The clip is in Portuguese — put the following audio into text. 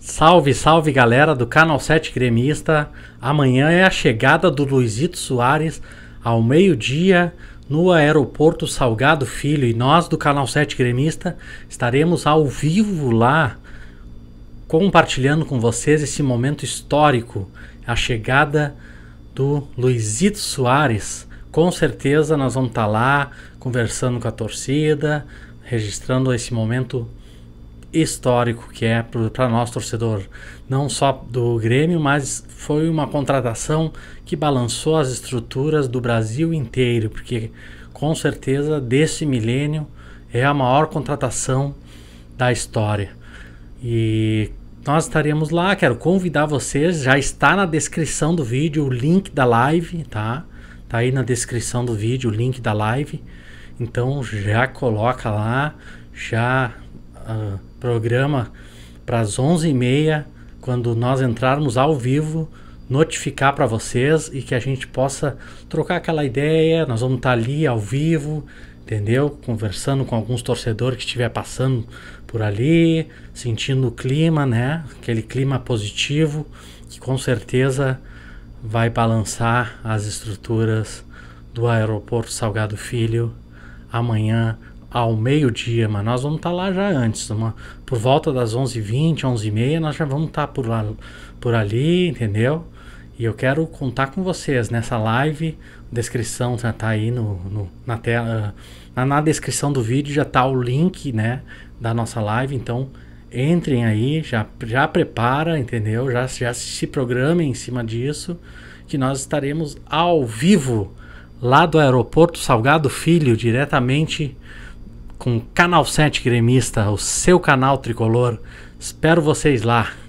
Salve, salve galera do Canal 7 Gremista. Amanhã é a chegada do Luizito Soares ao meio-dia no aeroporto Salgado Filho e nós do Canal 7 Gremista estaremos ao vivo lá compartilhando com vocês esse momento histórico, a chegada do Luizito Soares. Com certeza nós vamos estar lá conversando com a torcida, registrando esse momento histórico histórico que é para nós torcedor, não só do Grêmio, mas foi uma contratação que balançou as estruturas do Brasil inteiro, porque com certeza desse milênio é a maior contratação da história. E nós estaremos lá, quero convidar vocês, já está na descrição do vídeo o link da live, tá? Tá aí na descrição do vídeo o link da live. Então já coloca lá, já uh, programa para as 11h30, quando nós entrarmos ao vivo, notificar para vocês e que a gente possa trocar aquela ideia. Nós vamos estar tá ali ao vivo, entendeu? Conversando com alguns torcedores que estiver passando por ali, sentindo o clima, né? Aquele clima positivo que com certeza vai balançar as estruturas do aeroporto Salgado Filho amanhã ao meio-dia, mas nós vamos estar tá lá já antes, uma, por volta das 11h20, 11h30, nós já vamos estar tá por, lá, por ali, entendeu? E eu quero contar com vocês nessa live, descrição já tá aí no, no na tela, na, na, descrição do vídeo já tá o link, né, da nossa live, então entrem aí, já, já prepara, entendeu? Já, já se programem em cima disso, que nós estaremos ao vivo lá do aeroporto Salgado Filho, diretamente com o Canal 7 Gremista, o seu canal tricolor. Espero vocês lá.